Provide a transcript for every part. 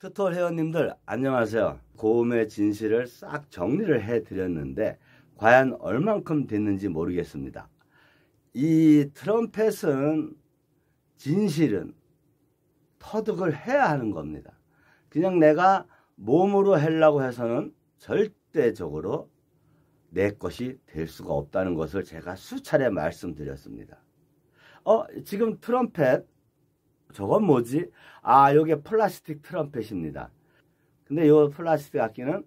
트토 회원님들 안녕하세요. 고음의 진실을 싹 정리를 해드렸는데 과연 얼만큼 됐는지 모르겠습니다. 이 트럼펫은 진실은 터득을 해야 하는 겁니다. 그냥 내가 몸으로 하려고 해서는 절대적으로 내 것이 될 수가 없다는 것을 제가 수차례 말씀드렸습니다. 어, 지금 트럼펫 저건 뭐지? 아, 요게 플라스틱 트럼펫입니다. 근데 요 플라스틱 악기는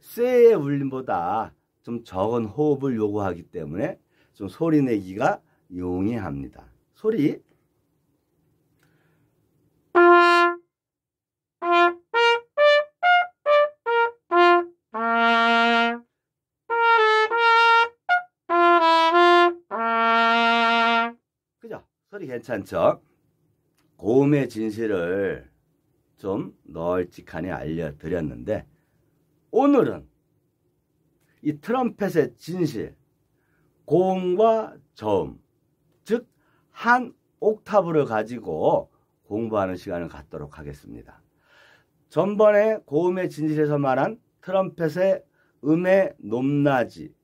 쇠의 울림보다 좀 적은 호흡을 요구하기 때문에 좀 소리 내기가 용이합니다. 소리 그죠? 소리 괜찮죠? 고음의 진실을 좀널찍하니 알려드렸는데 오늘은 이 트럼펫의 진실, 고음과 저음, 즉 한 옥타브를 가지고 공부하는 시간을 갖도록 하겠습니다. 전번에 고음의 진실에서 말한 트럼펫의 음의 높낮이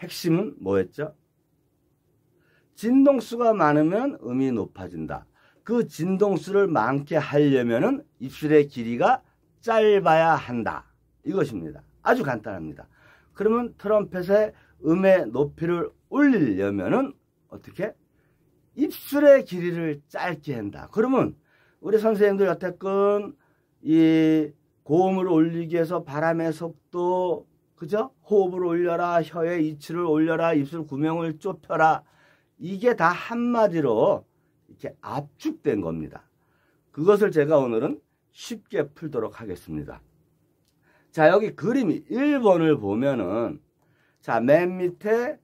핵심은 뭐였죠? 진동수가 많으면 음이 높아진다. 그 진동수를 많게 하려면은 입술의 길이가 짧아야 한다. 이것입니다. 아주 간단합니다. 그러면 트럼펫의 음의 높이를 올리려면은 어떻게? 입술의 길이를 짧게 한다. 그러면 우리 선생님들 여태껏 이 고음을 올리기 위해서 바람의 속도, 그죠? 호흡을 올려라, 혀의 이치를 올려라, 입술 구명을 좁혀라. 이게 다 한마디로 이렇게 압축된 겁니다. 그것을 제가 오늘은 쉽게 풀도록 하겠습니다. 자, 여기 그림 1번을 보면은 자, 맨 밑에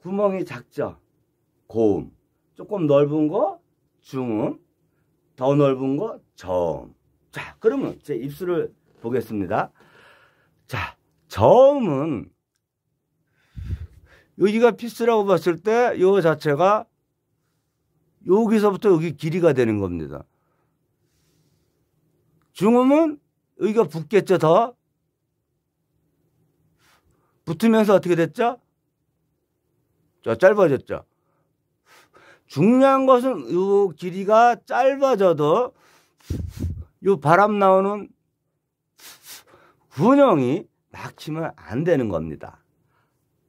구멍이 작죠? 고음. 조금 넓은 거 중음. 더 넓은 거 저음. 자, 그러면 제 입술을 보겠습니다. 자, 저음은 여기가 피스라고 봤을 때 이 자체가 여기서부터 여기 길이가 되는 겁니다. 중음은 여기가 붙겠죠, 더? 붙으면서 어떻게 됐죠? 자, 짧아졌죠. 중요한 것은 이 길이가 짧아져도 이 바람 나오는 군형이 막히면 안 되는 겁니다.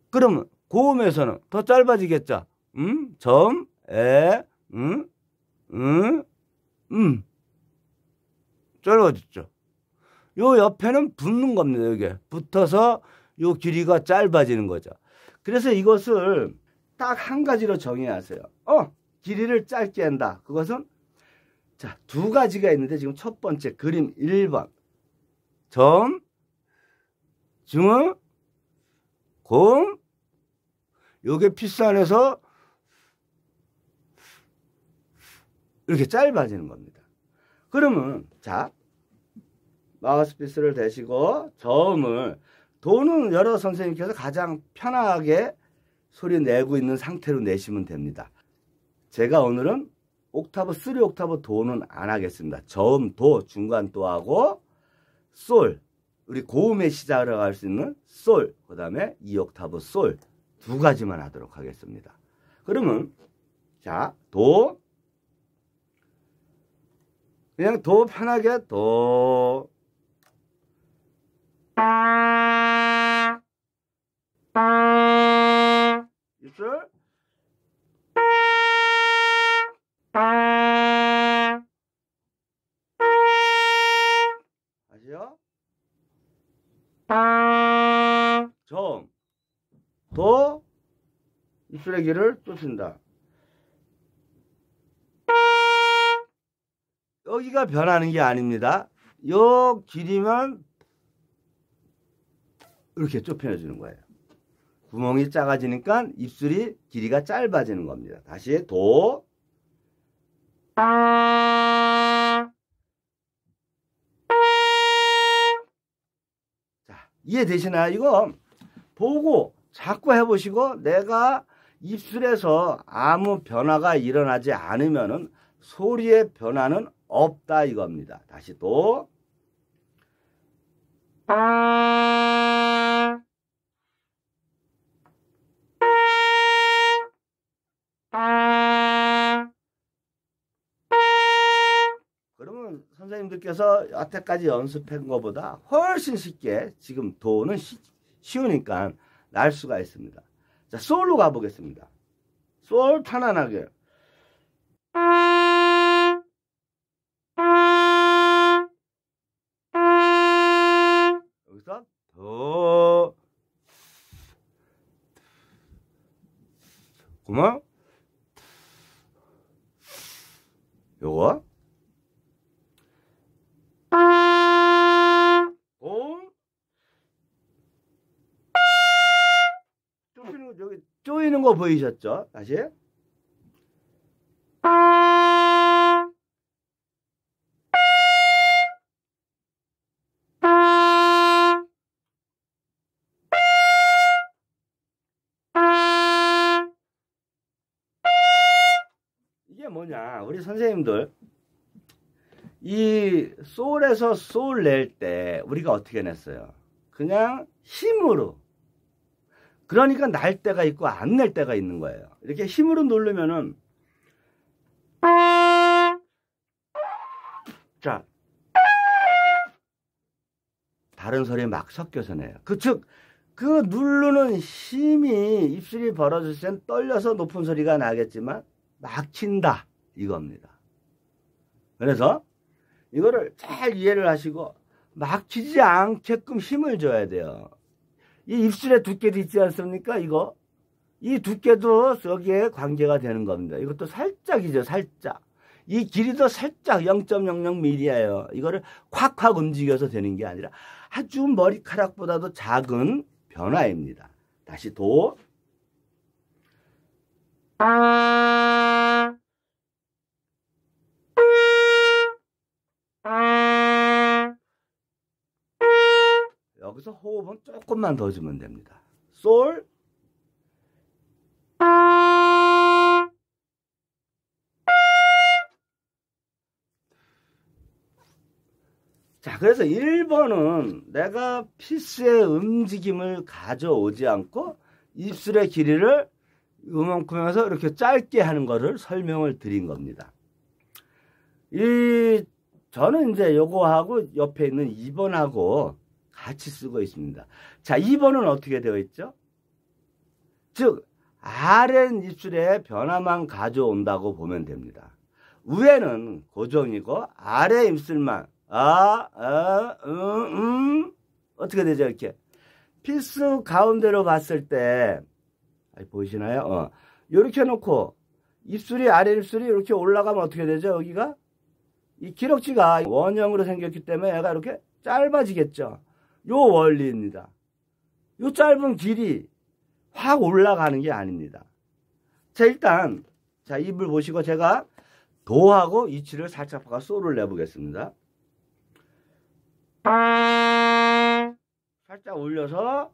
그러면 고음에서는 더 짧아지겠죠. 음, 점, 에, 응? 응? 음. 짧아졌죠. 요 옆에는 붙는 겁니다. 이게 붙어서 요 길이가 짧아지는 거죠. 그래서 이것을 딱 한 가지로 정해야 하세요. 어, 길이를 짧게 한다. 그것은 자, 두 가지가 있는데 지금 첫 번째 그림 1번. 점, 중음, 공, 요게 피스 안에서 이렇게 짧아지는 겁니다. 그러면 자 마우스피스를 대시고 저음을 도는 여러 선생님께서 가장 편하게 소리 내고 있는 상태로 내시면 됩니다. 제가 오늘은 옥타브 3 옥타브 도는 안 하겠습니다. 저음 도 중간 도하고 솔 우리 고음의 시작을 갈수 있는 솔그 다음에 2옥타브 솔 두 가지만 하도록 하겠습니다. 그러면 자도 그냥 도 편하게 도. 입술. 아시죠? 정. 도. 입술의 길을 쫓는다. 여기가 변하는 게 아닙니다. 이 길이만 이렇게 좁혀주는 거예요. 구멍이 작아지니까 입술이 길이가 짧아지는 겁니다. 다시 도 자, 이해되시나요? 이거 보고 자꾸 해보시고 내가 입술에서 아무 변화가 일어나지 않으면 소리의 변화는 없다 이겁니다. 다시 또 아. 아. 그러면 선생님들께서 여태까지 연습한 것보다 훨씬 쉽게 지금 도는 쉬, 쉬우니까 날 수가 있습니다. 자, 솔로 가보겠습니다. 솔 편안하게. 아. 고마? 요거? 어? 쪼이는 거 보이셨죠? 다시? 이게 뭐냐 우리 선생님들 이 소울에서 소울 낼 때 우리가 어떻게 냈어요? 그냥 힘으로 그러니까 날 때가 있고 안 낼 때가 있는 거예요. 이렇게 힘으로 누르면은 자 다른 소리 에막 섞여서 내요. 그즉그 그 누르는 힘이 입술이 벌어질 땐 떨려서 높은 소리가 나겠지만 막힌다 이겁니다. 그래서 이거를 잘 이해를 하시고 막히지 않게끔 힘을 줘야 돼요. 이 입술의 두께도 있지 않습니까? 이거 이 두께도 여기에 관계가 되는 겁니다. 이것도 살짝이죠, 살짝. 이 길이도 살짝 0.00mm예요. 이거를 콱콱 움직여서 되는 게 아니라 아주 머리카락보다도 작은 변화입니다. 다시 도. 여기서 호흡은 조금만 더 주면 됩니다. 솔 자, 그래서 1번은 내가 피스의 움직임을 가져오지 않고 입술의 길이를 요만큼 해서 이렇게 짧게 하는 거를 설명을 드린 겁니다. 이 저는 이제 요거하고 옆에 있는 2번하고 같이 쓰고 있습니다. 자, 2번은 어떻게 되어 있죠? 즉, 아랫 입술에 변화만 가져온다고 보면 됩니다. 위에는 고정이고 아래 입술만 아, 아, 음, 음 어떻게 되죠 이렇게 필수 가운데로 봤을 때 보이시나요? 어. 이렇게 해놓고 입술이 아래 입술이 이렇게 올라가면 어떻게 되죠 여기가 이 기럭지가 원형으로 생겼기 때문에 얘가 이렇게 짧아지겠죠. 요 원리입니다. 요 짧은 길이 확 올라가는 게 아닙니다. 자, 일단, 자, 입을 보시고 제가 도하고 이치를 살짝 바꿔 소를 내보겠습니다. 살짝 올려서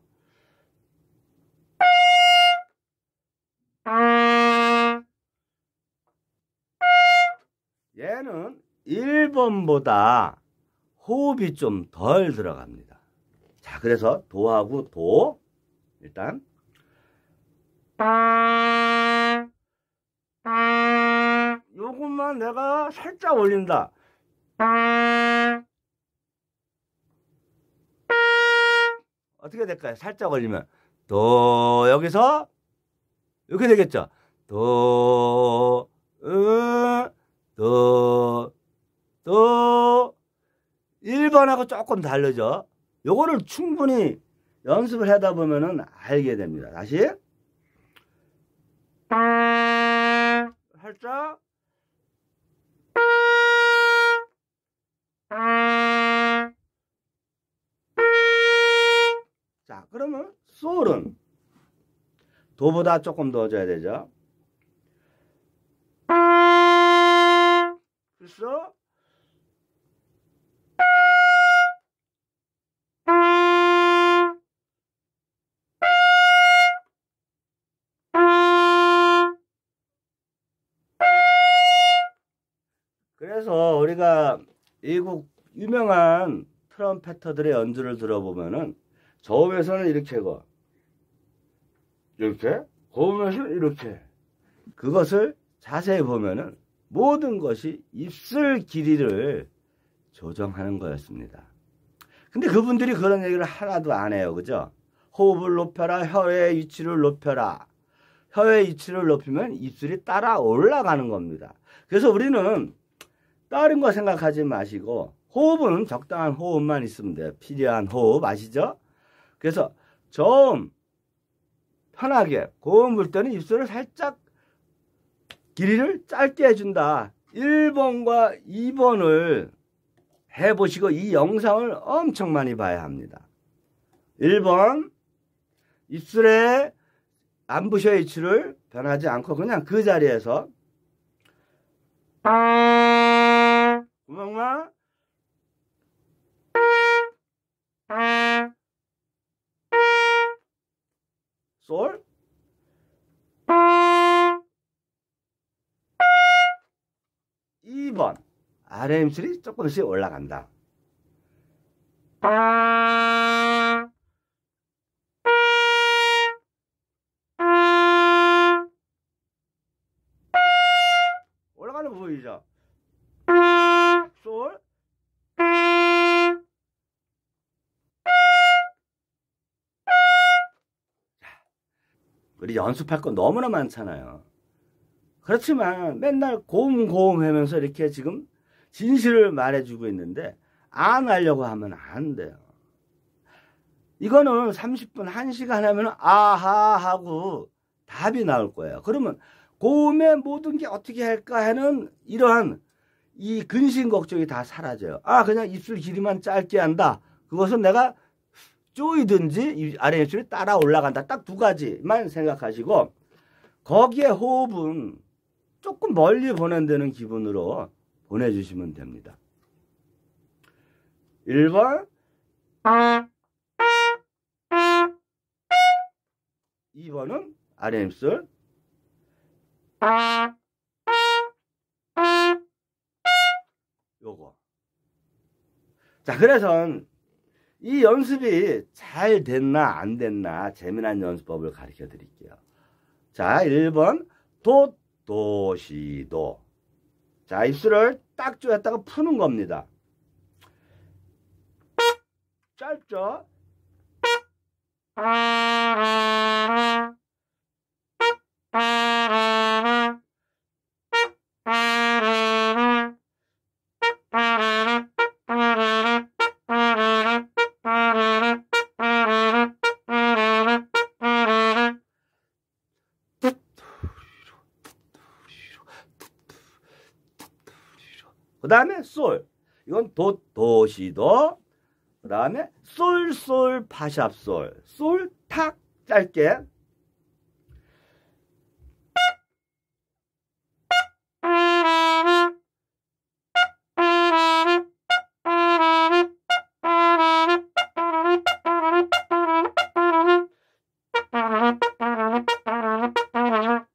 얘는 1번보다 호흡이 좀 덜 들어갑니다. 자, 그래서 도하고 도 일단 요것만 내가 살짝 올린다. 어떻게 될까요? 살짝 올리면 도 여기서 이렇게 되겠죠. 도, 으, 도, 도 1번하고 조금 다르죠. 요거를 충분히 연습을 하다 보면은 알게 됩니다. 다시. 살짝. 자, 그러면 소울은 도보다 조금 더 줘야 되죠. 그래 그래서 우리가 이국 유명한 트럼펫터들의 연주를 들어보면은 저음에서는 이렇게 하고 이렇게 고음에서는 이렇게 그것을 자세히 보면은 모든 것이 입술 길이를 조정하는 거였습니다. 근데 그분들이 그런 얘기를 하나도 안 해요. 그죠? 호흡을 높여라, 혀의 위치를 높여라. 혀의 위치를 높이면 입술이 따라 올라가는 겁니다. 그래서 우리는 다른 거 생각하지 마시고 호흡은 적당한 호흡만 있으면 돼요. 필요한 호흡 아시죠? 그래서 저음 편하게 고음 불 때는 입술을 살짝 길이를 짧게 해준다. 1번과 2번을 해보시고 이 영상을 엄청 많이 봐야 합니다. 1번 입술에 안부셔 이치를 변하지 않고 그냥 그 자리에서 고마워. 솔. 2번 r m 3 조금씩 올라간다. 우리 연습할 거 너무나 많잖아요. 그렇지만 맨날 고음고음 하면서 이렇게 지금 진실을 말해주고 있는데 안 하려고 하면 안 돼요. 이거는 30분, 1시간 하면 아하 하고 답이 나올 거예요. 그러면 고음의 모든 게 어떻게 할까 하는 이러한 이 근심 걱정이 다 사라져요. 아, 그냥 입술 길이만 짧게 한다. 그것은 내가 쪼이든지 아래 입술이 따라 올라간다. 딱 두 가지만 생각하시고 거기에 호흡은 조금 멀리 보낸다는 기분으로 보내주시면 됩니다. 1번 2번은 아래 입술 啊 요거. 자, 그래서 이 연습이 잘 됐나 안 됐나 재미난 연습법을 가르쳐 드릴게요. 자, 1번 도, 도, 시, 도. 자, 입술을 딱 조였다가 푸는 겁니다. 짧죠? 그 다음에 솔. 이건 도, 도시도. 그 다음에 솔, 솔, 파샵, 솔. 솔, 탁, 짧게.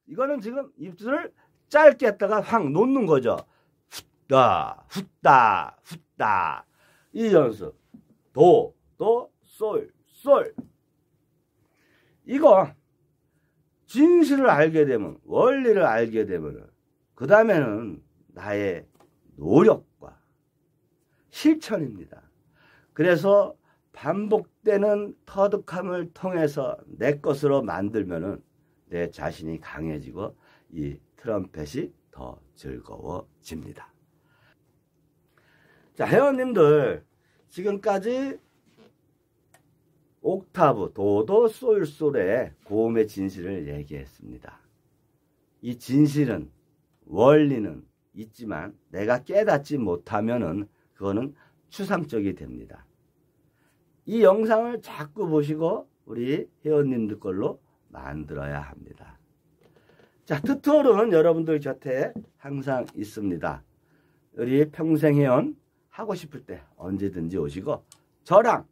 이거는 지금 입술을 짧게 했다가 확 놓는 거죠. 다, 훗다, 훗다. 이 연습. 도, 도, 솔, 솔. 이거, 진실을 알게 되면, 원리를 알게 되면, 그 다음에는 나의 노력과 실천입니다. 그래서 반복되는 터득함을 통해서 내 것으로 만들면은 내 자신이 강해지고 이 트럼펫이 더 즐거워집니다. 자, 회원님들 지금까지 옥타브, 도도, 솔솔의 고음의 진실을 얘기했습니다. 이 진실은 원리는 있지만 내가 깨닫지 못하면은 그거는 추상적이 됩니다. 이 영상을 자꾸 보시고 우리 회원님들 걸로 만들어야 합니다. 자, 트토르는 여러분들 곁에 항상 있습니다. 우리 평생 회원 하고 싶을 때 언제든지 오시고 저랑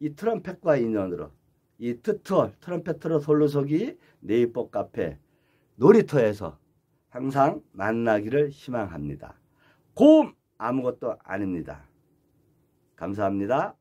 이 트럼펫과 인연으로 이 트트월 트럼펫으로 솔로석이 네이버 카페 놀이터에서 항상 만나기를 희망합니다. 곰 아무것도 아닙니다. 감사합니다.